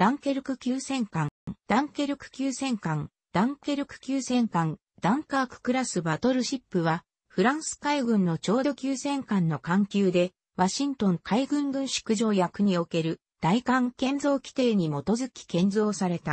ダンケルク級戦艦、ダンケルク級戦艦、ダンケルク級戦艦、ダンカーククラスバトルシップは、フランス海軍のちょうど級戦艦の艦級で、ワシントン海軍軍縮条約における大艦建造規定に基づき建造された。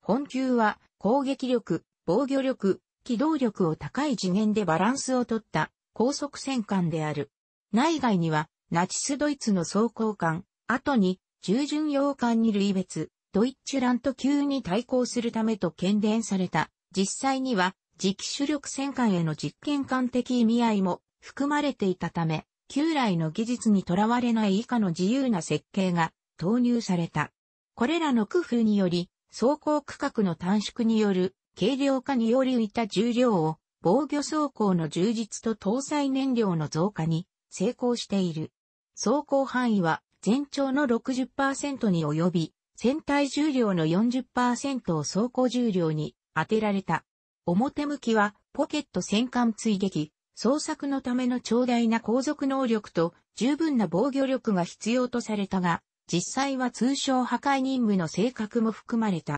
本級は攻撃力、防御力、機動力を高い次元でバランスをとった高速戦艦である。内外にはナチスドイツの装甲艦、後に従順洋艦に類別、ドイッチュラント級に対抗するためと喧伝された。実際には、磁気主力戦艦への実験艦的意味合いも含まれていたため、旧来の技術にとらわれない以下の自由な設計が投入された。これらの工夫により、走行区画の短縮による軽量化により浮いた重量を防御走行の充実と搭載燃料の増加に成功している。走行範囲は全長の60%に及び、船体重量の40%を走行重量に当てられた。表向きはポケット戦艦追撃、捜索のための長大な航続能力と十分な防御力が必要とされたが、実際は通称破壊任務の性格も含まれた。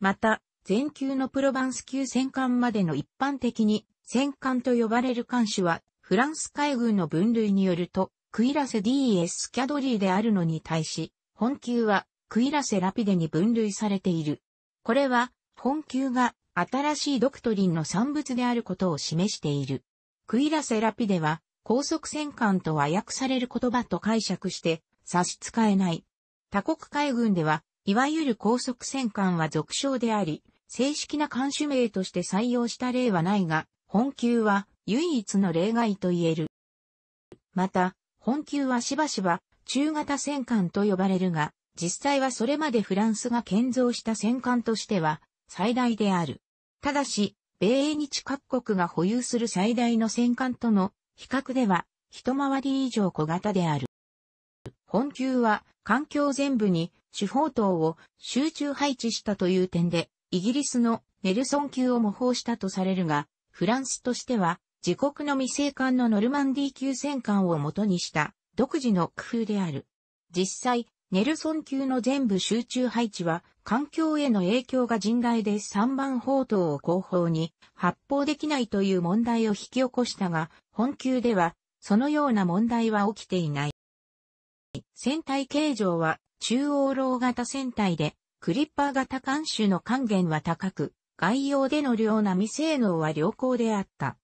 また、全級のプロバンス級戦艦までの一般的に戦艦と呼ばれる艦種は、フランス海軍の分類によると、クイラセ DS キャドリーであるのに対し、本級はクイラセラピデに分類されている。これは、本級が新しいドクトリンの産物であることを示している。クイラセラピデは、高速戦艦とは訳される言葉と解釈して差し支えない。他国海軍では、いわゆる高速戦艦は俗称であり、正式な艦種名として採用した例はないが、本級は唯一の例外と言える。また、本級はしばしば中型戦艦と呼ばれるが、実際はそれまでフランスが建造した戦艦としては最大である。ただし、米英日各国が保有する最大の戦艦との比較では一回り以上小型である。本級は環境全部に主砲塔を集中配置したという点で、イギリスのネルソン級を模倣したとされるが、フランスとしては自国の未成艦のノルマンディ級戦艦を元にした独自の工夫である。実際、ネルソン級の全部集中配置は、環境への影響が甚大で3番砲塔を後方に発砲できないという問題を引き起こしたが、本級では、そのような問題は起きていない。船体形状は中央楼型船体で、クリッパー型艦種の還元は高く、外洋での量な未性能は良好であった。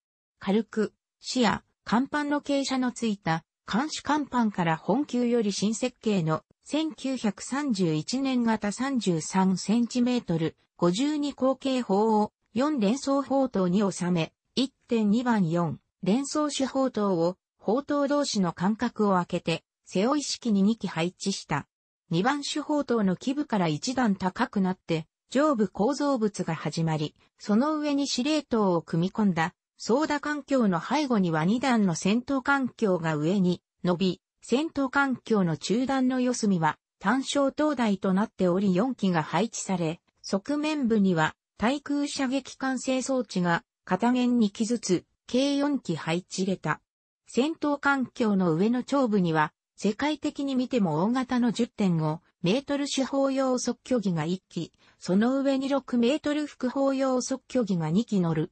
軽く、視野、甲板の傾斜のついた、監視甲板から本級より新設計の1931年型 33cm、52口径砲を4連装砲塔に収め、1.2番4連装手砲塔を砲塔同士の間隔を空けて、背負い式に2機配置した。2番手砲塔の基部から1段高くなって、上部構造物が始まり、その上に司令塔を組み込んだ操舵環境の背後には2段の戦闘環境が上に伸び、戦闘環境の中段の四隅は単焦灯台となっており4機が配置され、側面部には対空射撃管制装置が片面2機ずつ計4機配置れた。戦闘環境の上の頂部には世界的に見ても大型の10.5メートル手法用速距儀が1機、その上に6メートル副法用速距儀が2機乗る。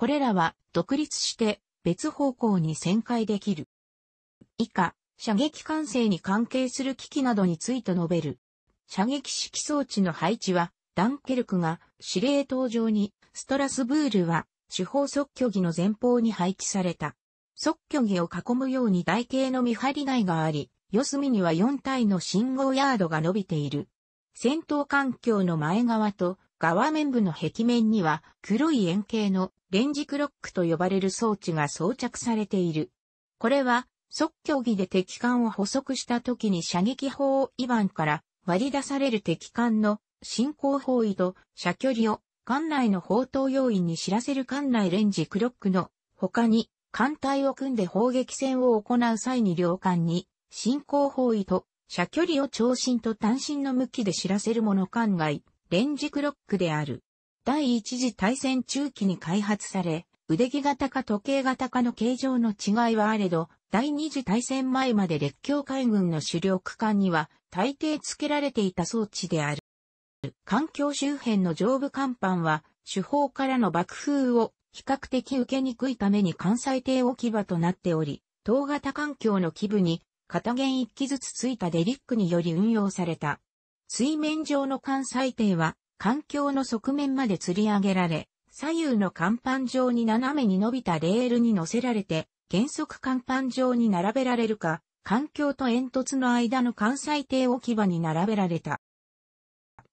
これらは独立して別方向に旋回できる。以下、射撃管制に関係する機器などについて述べる。射撃式装置の配置は、ダンケルクが司令塔上に、ストラスブールは手法即挙儀の前方に配置された。即挙儀を囲むように台形の見張り台があり、四隅には4体の信号ヤードが伸びている。戦闘環境の前側と側面部の壁面には黒い円形のレンジクロックと呼ばれる装置が装着されている。これは、即興技で敵艦を捕捉した時に射撃砲法違反から割り出される敵艦の進行方位と射距離を艦内の砲塔要員に知らせる艦内レンジクロックの他に艦隊を組んで砲撃戦を行う際に両艦に進行方位と射距離を長身と短身の向きで知らせるもの艦外レンジクロックである。第一次大戦中期に開発され、腕木型か時計型かの形状の違いはあれど、第二次大戦前まで列強海軍の主力艦には大抵付けられていた装置である。環境周辺の上部甲板は、主砲からの爆風を比較的受けにくいために関西艇置き場となっており、塔型環境の基部に片弦一機ずつついたデリックにより運用された。水面上の関西艇は環境の側面まで釣り上げられ、左右の甲板上に斜めに伸びたレールに乗せられて、原則甲板上に並べられるか、環境と煙突の間の関西艇置き場に並べられた。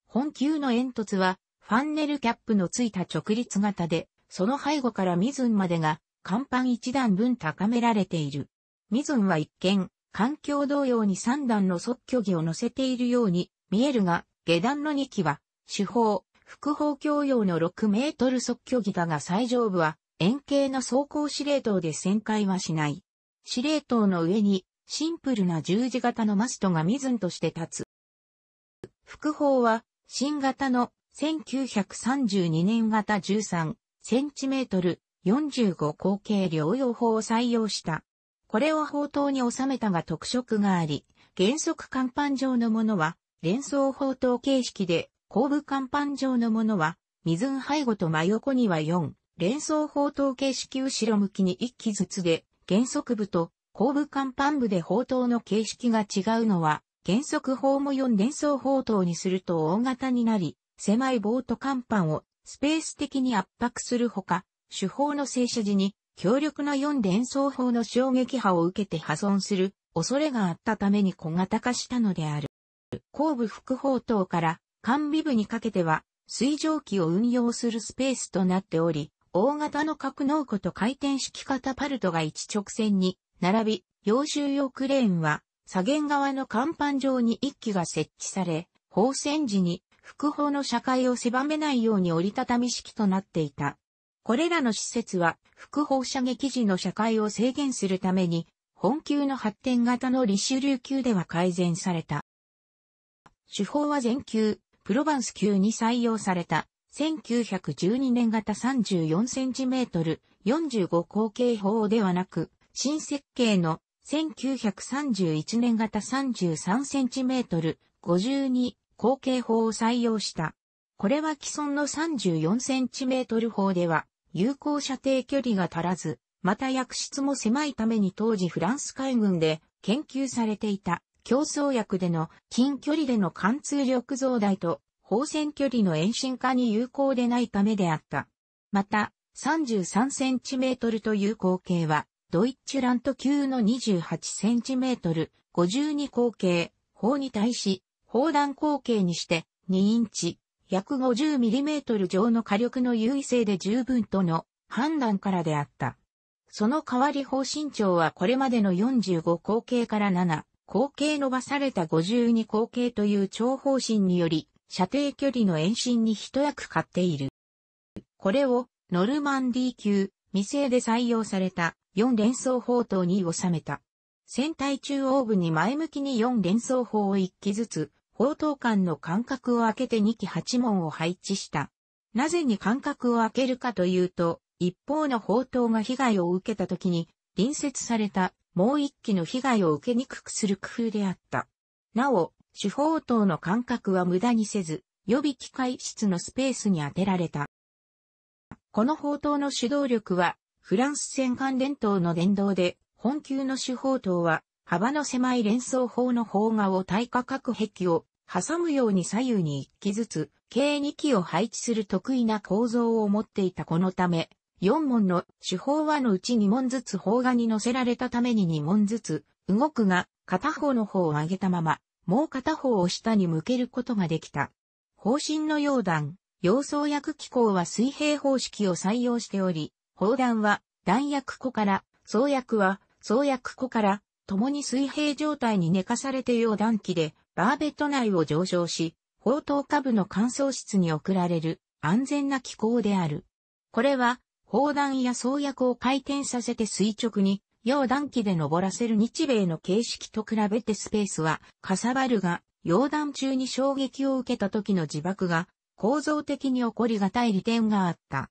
本級の煙突は、ファンネルキャップのついた直立型で、その背後からミズンまでが、甲板一段分高められている。ミズンは一見、環境同様に三段の即居儀を乗せているように見えるが、下段の2機は手法、副砲教用の6メートル即距ギだが最上部は円形の走行司令塔で旋回はしない。司令塔の上にシンプルな十字型のマストがミズンとして立つ。副砲は新型の1932年型13センチメートル45口径両用砲を採用した。これを砲塔に収めたが特色があり、原則甲板上のものは連想砲塔形式で後部甲板上のものは、水ん背後と真横には4、連想砲塔形式後ろ向きに1機ずつで、原則部と後部甲板部で砲塔の形式が違うのは、原則砲も4連装砲塔にすると大型になり、狭いボート甲板をスペース的に圧迫するほか、主砲の静射時に強力な4連装砲の衝撃波を受けて破損する恐れがあったために小型化したのである。後部副砲塔から管備部にかけては、水蒸気を運用するスペースとなっており、大型の格納庫と回転式型パルトが一直線に並び、洋州用クレーンは、左舷側の甲板上に1機が設置され、放線時に、副砲の社会を狭めないように折りたたみ式となっていた。これらの施設は、副方射撃時の社会を制限するために、本級の発展型の利シ流級では改善された。手法は全級、プロバンス級に採用された、1912年型 34cm、45口径砲ではなく、新設計の1931年型 33cm、52口径砲を採用した。これは既存の 34cm 砲では、有効射程距離が足らず、また薬室も狭いために当時フランス海軍で研究されていた。競争薬での近距離での貫通力増大と放線距離の延伸化に有効でないためであった。また、33センチメートルという口径は、ドイッチュラント級の28センチメートル、52口径、砲に対し、砲弾口径にして2インチ、1 50ミリメートル上の火力の優位性で十分との判断からであった。その代わり砲身長はこれまでの45口径から7、後継伸ばされた52後継という長方針により、射程距離の延伸に一役買っている。これを、ノルマンディ級、未成で採用された4連装砲塔に収めた。船体中央部に前向きに4連装砲を1機ずつ、砲塔間の間隔を空けて2機8門を配置した。なぜに間隔を空けるかというと、一方の砲塔が被害を受けた時に、隣接されたもう一機の被害を受けにくくする工夫であった。なお、手法塔の間隔は無駄にせず、予備機械室のスペースに当てられた。この砲塔の主導力は、フランス戦艦連統の電動で、本級の主砲塔は、幅の狭い連装砲の砲画を耐火各壁を挟むように左右に1機ずつ、計2機を配置する得意な構造を持っていたこのため、4問の手法はのうち2問ずつ方画に乗せられたために2問ずつ動くが片方の方を上げたままもう片方を下に向けることができた。方針の要断。要創薬機構は水平方式を採用しており、砲弾は弾薬庫から、創薬は創薬庫から共に水平状態に寝かされて溶断機でバーベット内を上昇し、砲塔下部の乾燥室に送られる安全な機構である。これは砲弾や装薬を回転させて垂直に、溶弾機で登らせる日米の形式と比べてスペースは、かさばるが、溶弾中に衝撃を受けた時の自爆が、構造的に起こりがたい利点があった。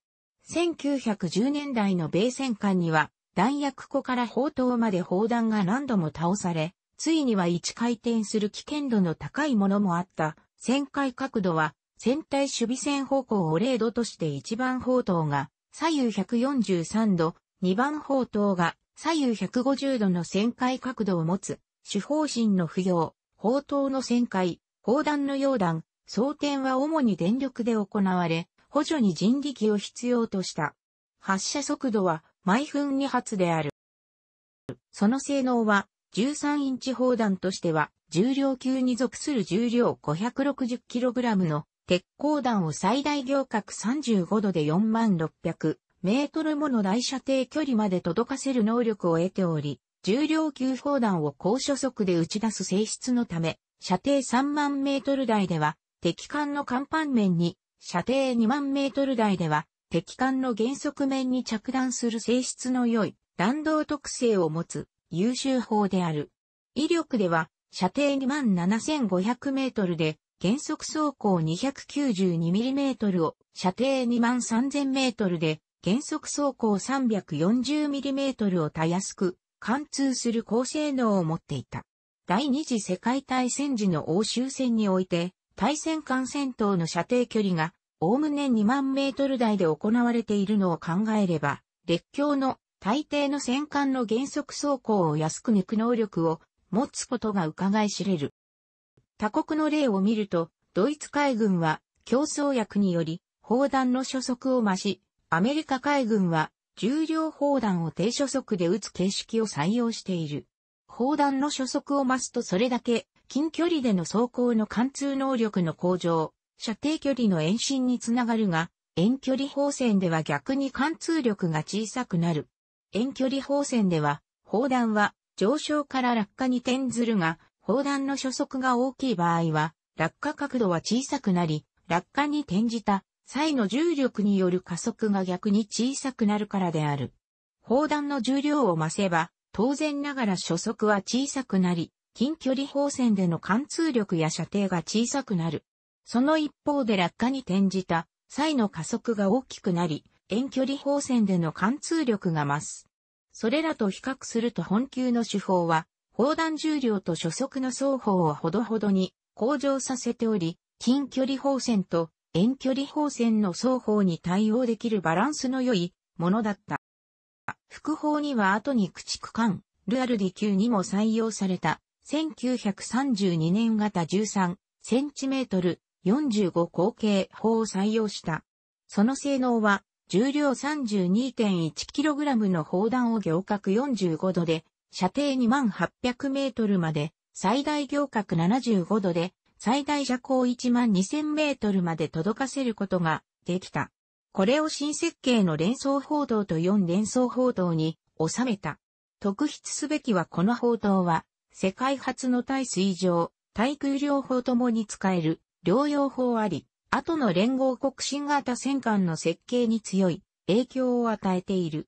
1910年代の米戦艦には、弾薬庫から砲塔まで砲弾が何度も倒され、ついには一回転する危険度の高いものもあった。旋回角度は、戦隊守備線方向を0度として一番砲塔が左右143度、2番砲塔が左右150度の旋回角度を持つ、主砲身の不要、砲塔の旋回、砲弾の溶弾、装填は主に電力で行われ、補助に人力を必要とした。発射速度は毎分2発である。その性能は13インチ砲弾としては重量級に属する重量 560kg の鉄鋼弾を最大行角35度で4600メートルもの大射程距離まで届かせる能力を得ており、重量級砲弾を高所速で打ち出す性質のため、射程3万メートル台では、敵艦の甲板面に、射程2万メートル台では、敵艦の原則面に着弾する性質の良い弾道特性を持つ優秀砲である。威力では、射程2万7500メートルで、原則走行 292mm を射程2万 3000m で原則走行 340mm をたやすく貫通する高性能を持っていた。第二次世界大戦時の欧州戦において対戦艦戦闘の射程距離がおおむね2万メートル台で行われているのを考えれば、列強の大抵の戦艦の原則走行を安く抜く能力を持つことが伺い知れる。他国の例を見ると、ドイツ海軍は競争薬により砲弾の初速を増し、アメリカ海軍は重量砲弾を低初速で撃つ形式を採用している。砲弾の初速を増すとそれだけ近距離での走行の貫通能力の向上、射程距離の延伸につながるが、遠距離砲戦では逆に貫通力が小さくなる。遠距離砲戦では、砲弾は上昇から落下に転ずるが、砲弾の初速が大きい場合は、落下角度は小さくなり、落下に転じた際の重力による加速が逆に小さくなるからである。砲弾の重量を増せば、当然ながら初速は小さくなり、近距離砲戦での貫通力や射程が小さくなる。その一方で落下に転じた際の加速が大きくなり、遠距離砲戦での貫通力が増す。それらと比較すると本級の手法は、砲弾重量と初速の双方をほどほどに向上させており、近距離砲戦と遠距離砲戦の双方に対応できるバランスの良いものだった。副砲には後に駆逐艦、ルアルディ級にも採用された、1932年型13センチメートル45口径砲を採用した。その性能は、重量 32.1kg の砲弾を行角45度で射程2800メートルまで、最大行角75度で、最大射高1万2000メートルまで届かせることができた。これを新設計の連想報道と4連想報道に収めた。特筆すべきはこの報道は、世界初の対水上、対空両方ともに使える、療養法あり、後の連合国新型戦艦の設計に強い影響を与えている。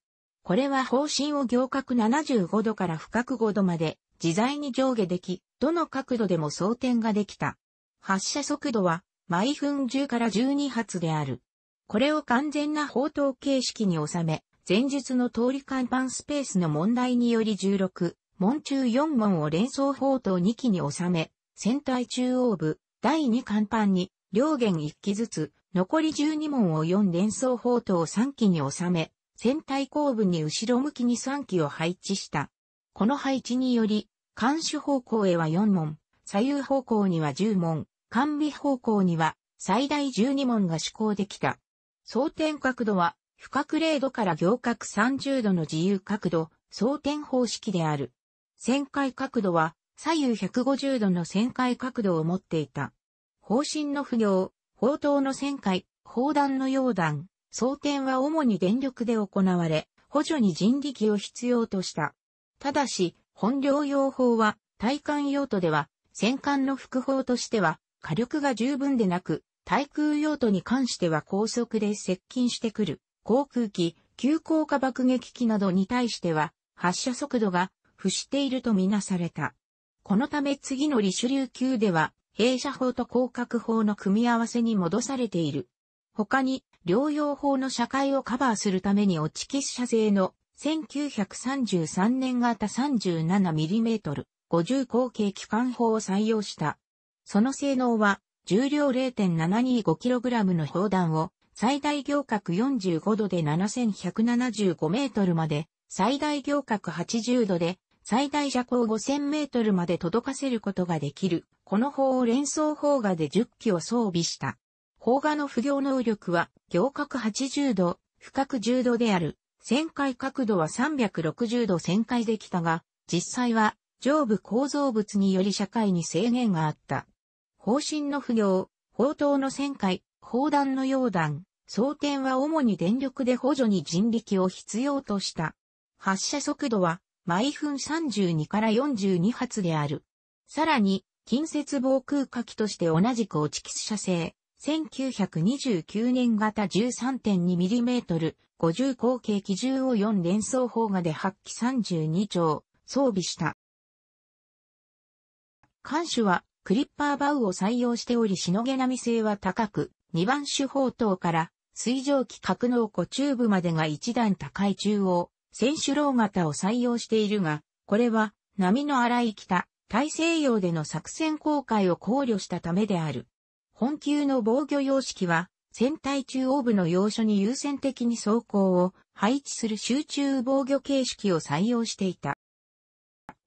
これは方針を行角75度から深く5度まで自在に上下でき、どの角度でも装填ができた。発射速度は毎分10から12発である。これを完全な砲塔形式に収め、前述の通り看板スペースの問題により16、門中4門を連想砲塔2機に収め、船体中央部、第2甲板に、両弦1機ずつ、残り12門を4連想砲塔3機に収め、船体後部に後ろ向きに3機を配置した。この配置により、監視方向へは4門、左右方向には10門、完備方向には最大12門が施行できた。装填角度は、不角0度から行角30度の自由角度、装填方式である。旋回角度は、左右150度の旋回角度を持っていた。方針の不行、砲塔の旋回、砲弾の溶弾、装填は主に電力で行われ、補助に人力を必要とした。ただし、本領用法は、対艦用途では、戦艦の副砲としては、火力が十分でなく、対空用途に関しては高速で接近してくる、航空機、急降下爆撃機などに対しては、発射速度が、付しているとみなされた。このため次の利シ流級では、弊社法と広角法の組み合わせに戻されている。他に、療養法の社会をカバーするために落ち喫車税の1933年型 37mm 50口径機関砲を採用した。その性能は重量 0.725kg の砲弾を最大行角45度で7175メートルまで、最大行角80度で最大射高5000メートルまで届かせることができる。この砲を連装砲画で10機を装備した。黄画の不行能力は、行角80度、深角10度である。旋回角度は360度旋回できたが、実際は上部構造物により社会に制限があった。方針の不行、砲塔の旋回、砲弾の溶弾、装填は主に電力で補助に人力を必要とした。発射速度は毎分32から42発である。さらに、近接防空火器として同じく落ちキス射精、1929年型 13.2mm、50口径機銃を4連装砲画で発揮32丁、装備した。艦首はクリッパーバウを採用しておりしのげ並み性は高く、2番手砲塔から水蒸気格納庫チューブまでが一段高い中央、選手ロ型を採用しているが、これは波の荒い北、大西洋での作戦公開を考慮したためである。本級の防御様式は、船体中央部の要所に優先的に装甲を配置する集中防御形式を採用していた。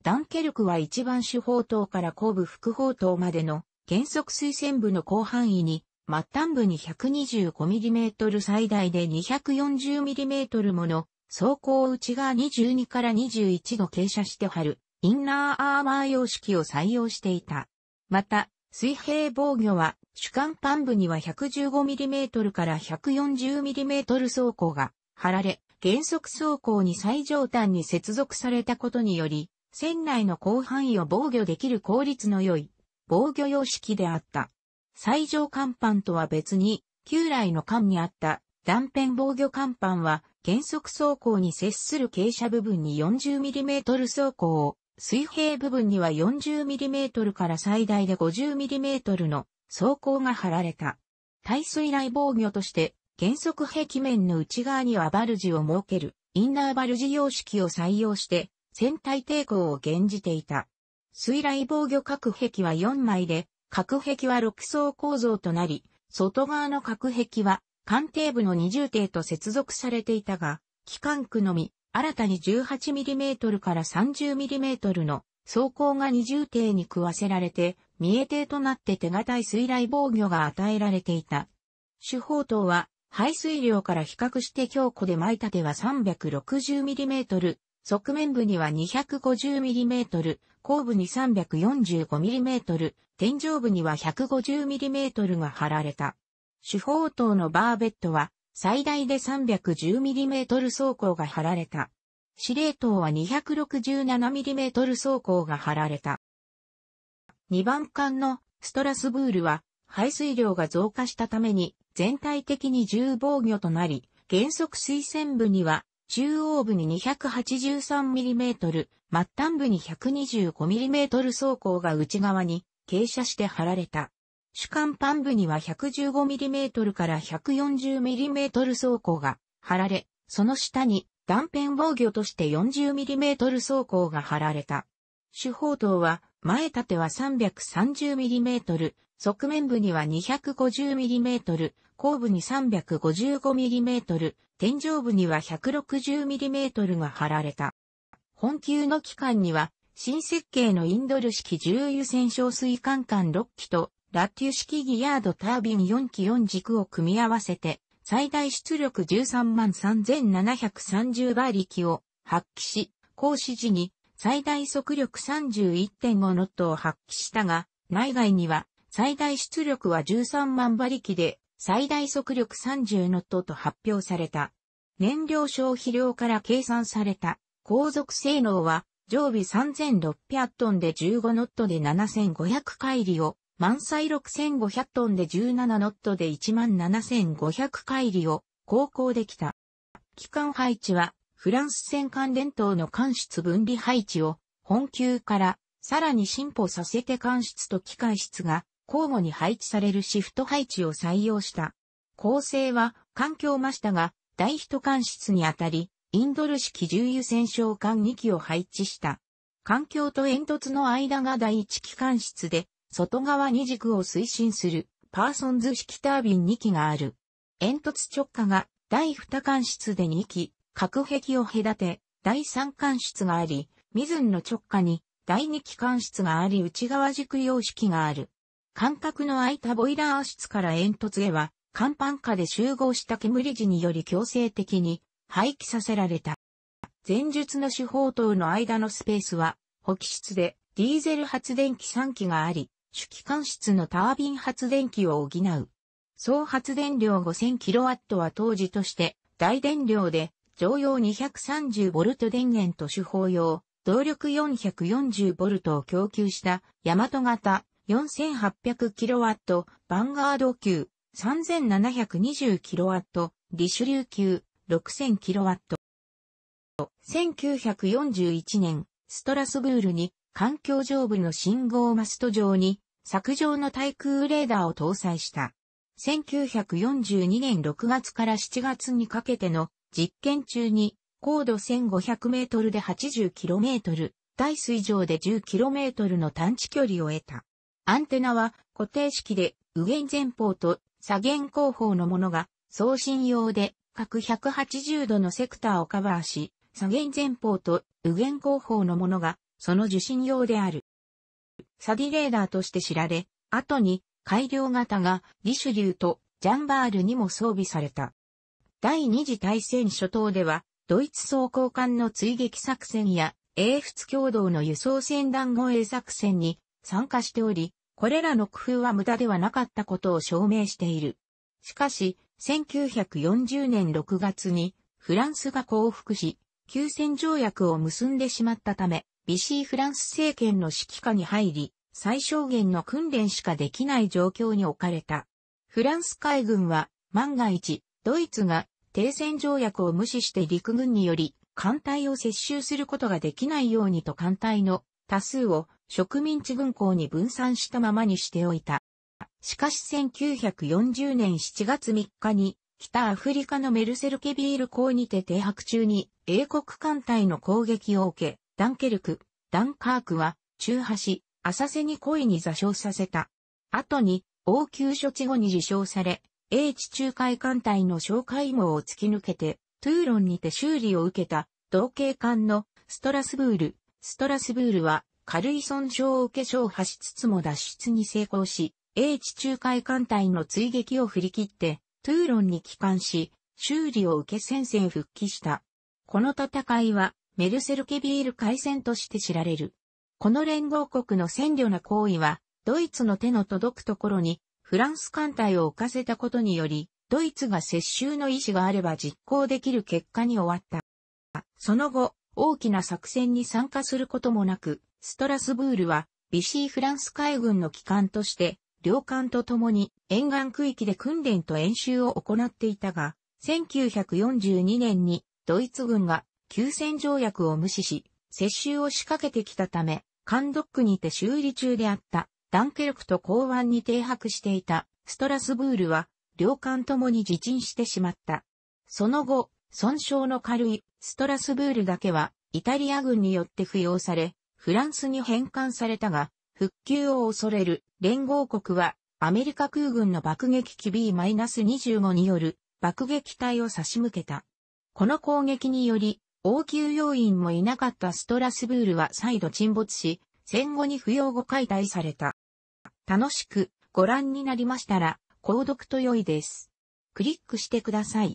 ダンケルクは一番主砲塔から後部副砲塔までの原則推薦部の広範囲に、末端部に 125mm 最大で 240mm もの装甲内側22から21度傾斜して貼るインナーアーマー様式を採用していた。また、水平防御は主幹幹部には 115mm から 140mm 装甲が貼られ、減速装甲に最上端に接続されたことにより、船内の広範囲を防御できる効率の良い防御様式であった。最上甲板とは別に、旧来の艦にあった断片防御甲板は減速装甲に接する傾斜部分に 40mm 装甲を水平部分には 40mm から最大で 50mm の装甲が貼られた。耐水雷防御として、原則壁面の内側にはバルジを設ける、インナーバルジ様式を採用して、船体抵抗を減じていた。水雷防御隔壁は4枚で、隔壁は6層構造となり、外側の隔壁は、艦艇部の二重艇と接続されていたが、機関区のみ、新たに 18mm から 30mm の装甲が二重艇に食わせられて、三重艇となって手堅い水雷防御が与えられていた。主砲塔は、排水量から比較して強固で巻いた手は 360mm、側面部には 250mm、後部に 345mm、天井部には 150mm が貼られた。主砲塔のバーベットは最大で 310mm 装甲が貼られた。司令塔は 267mm 装甲が貼られた。2番艦のストラスブールは排水量が増加したために全体的に重防御となり、原則水線部には中央部に 283mm、末端部に 125mm 装甲が内側に傾斜して貼られた。主幹パン部には 115mm から 140mm 装甲が貼られ、その下に断片防御として 40mm 装甲が貼られた。主砲塔は前立ては 330mm、側面部には 250mm、後部に 355mm、天井部には 160mm が貼られた。本級の機関には新設計のインドル式重油戦小水管管6機とラッテュ式ギヤードタービン4機4軸を組み合わせて、最大出力13万3730馬力を発揮し、行使時に最大速力31.5ノットを発揮したが、内外には最大出力は13万馬力で最大速力30ノットと発表された。燃料消費量から計算された航続性能は常備3600トンで15ノットで7500回里を満載6500トンで17ノットで17500回りを航行できた。機関配置は、フランス戦艦伝統の艦室分離配置を、本級からさらに進歩させて艦室と機械室が交互に配置されるシフト配置を採用した。構成は環境ましたが、第一艦室にあたり、インドル式重油戦勝艦2機を配置した。環境と煙突の間が第一機関室で、外側二軸を推進するパーソンズ式タービン2機がある。煙突直下が第二管室で2機、隔壁を隔て、第三管室があり、ミズンの直下に第二機関室があり内側軸様式がある。間隔の空いたボイラー室から煙突へは、甲板下で集合した煙時により強制的に廃棄させられた。前述の手法等の間のスペースは、補給室でディーゼル発電機3機があり、主機関室のタービン発電機を補う。総発電量 5000kW は当時として大電量で常用 230V 電源と手法用動力 440V を供給したヤマト型 4800kW ヴァンガード級 3720kW リシュリュー級 6000kW 1941年ストラスブールに環境上部の信号マスト上に、削上の対空レーダーを搭載した。1942年6月から7月にかけての実験中に、高度1500メートルで8 0トル、大水上で1 0トルの探知距離を得た。アンテナは固定式で右弦前方と左弦後方のものが送信用で各180度のセクターをカバーし、左弦前方と右弦後方のものがその受信用である。サディレーダーとして知られ、後に改良型がリシュリューとジャンバールにも装備された。第二次大戦初頭では、ドイツ装甲艦の追撃作戦や、英仏共同の輸送船団護衛作戦に参加しており、これらの工夫は無駄ではなかったことを証明している。しかし、1940年6月にフランスが降伏し、休戦条約を結んでしまったため、ビシーフランス政権の指揮下に入り、最小限の訓練しかできない状況に置かれた。フランス海軍は、万が一、ドイツが停戦条約を無視して陸軍により、艦隊を接収することができないようにと艦隊の多数を植民地軍港に分散したままにしておいた。しかし1940年7月3日に、北アフリカのメルセルケビール港にて停泊中に英国艦隊の攻撃を受け、ダンケルク、ダンカークは、中破し、浅瀬に故意に座礁させた。後に、応急処置後に受賞され、英地中海艦隊の哨戒網を突き抜けて、トゥーロンにて修理を受けた、同型艦のストラスブール。ストラスブールは、軽い損傷を受け消破しつつも脱出に成功し、英地中海艦隊の追撃を振り切って、トゥーロンに帰還し、修理を受け戦線復帰した。この戦いは、メルセルケビール海戦として知られる。この連合国の占領な行為は、ドイツの手の届くところに、フランス艦隊を置かせたことにより、ドイツが接収の意思があれば実行できる結果に終わった。その後、大きな作戦に参加することもなく、ストラスブールは、ビシーフランス海軍の機関として、両艦と共に沿岸区域で訓練と演習を行っていたが、1942年にドイツ軍が休戦条約を無視し、接収を仕掛けてきたため、カンドックにて修理中であったダンケルクと港湾に停泊していたストラスブールは、両艦ともに自沈してしまった。その後、損傷の軽いストラスブールだけは、イタリア軍によって付養され、フランスに返還されたが、復旧を恐れる連合国は、アメリカ空軍の爆撃機 B-25 による爆撃隊を差し向けた。この攻撃により、応急要員もいなかったストラスブールは再度沈没し、戦後に不要後解体された。楽しくご覧になりましたら、購読と良いです。クリックしてください。